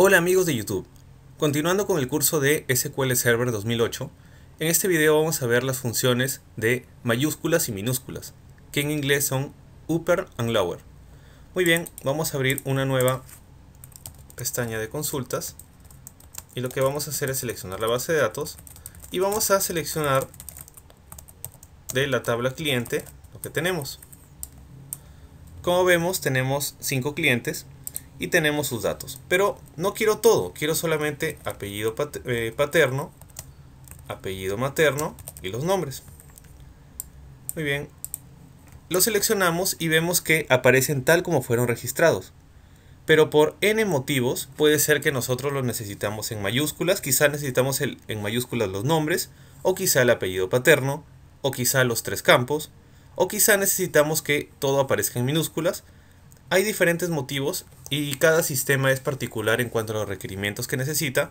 Hola amigos de YouTube, continuando con el curso de SQL Server 2008, en este video vamos a ver las funciones de mayúsculas y minúsculas, que en inglés son upper and lower. Muy bien, vamos a abrir una nueva pestaña de consultas y lo que vamos a hacer es seleccionar la base de datos y vamos a seleccionar de la tabla cliente lo que tenemos. Como vemos tenemos 5 clientes y tenemos sus datos. Pero no quiero todo, quiero solamente apellido eh, paterno, apellido materno y los nombres. Muy bien, lo seleccionamos y vemos que aparecen tal como fueron registrados. Pero por n motivos puede ser que nosotros los necesitamos en mayúsculas, quizá necesitamos en mayúsculas los nombres, o quizá el apellido paterno, o quizá los tres campos, o quizá necesitamos que todo aparezca en minúsculas. Hay diferentes motivos y cada sistema es particular en cuanto a los requerimientos que necesita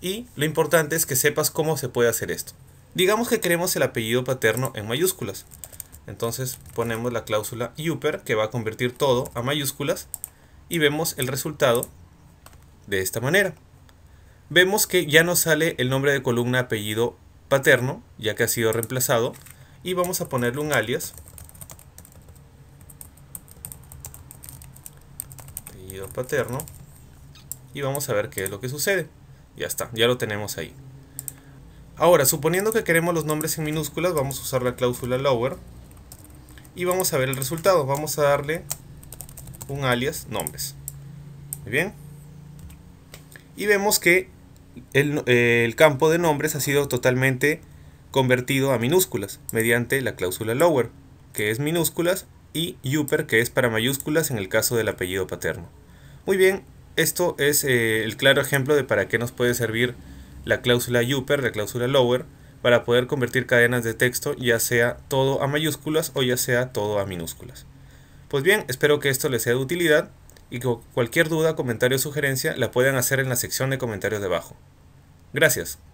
y lo importante es que sepas cómo se puede hacer esto. Digamos que queremos el apellido paterno en mayúsculas. Entonces ponemos la cláusula upper que va a convertir todo a mayúsculas y vemos el resultado de esta manera. Vemos que ya no sale el nombre de columna apellido paterno ya que ha sido reemplazado y vamos a ponerle un alias paterno. Y vamos a ver qué es lo que sucede. Ya está, ya lo tenemos ahí. Ahora, suponiendo que queremos los nombres en minúsculas, vamos a usar la cláusula lower. Y vamos a ver el resultado. Vamos a darle un alias nombres. Muy bien. Y vemos que el eh, campo de nombres ha sido totalmente convertido a minúsculas mediante la cláusula lower, que es minúsculas y Upper, que es para mayúsculas en el caso del apellido paterno. Muy bien, esto es eh, el claro ejemplo de para qué nos puede servir la cláusula upper, la cláusula lower, para poder convertir cadenas de texto ya sea todo a mayúsculas o ya sea todo a minúsculas. Pues bien, espero que esto les sea de utilidad y que cualquier duda, comentario o sugerencia la puedan hacer en la sección de comentarios debajo. Gracias.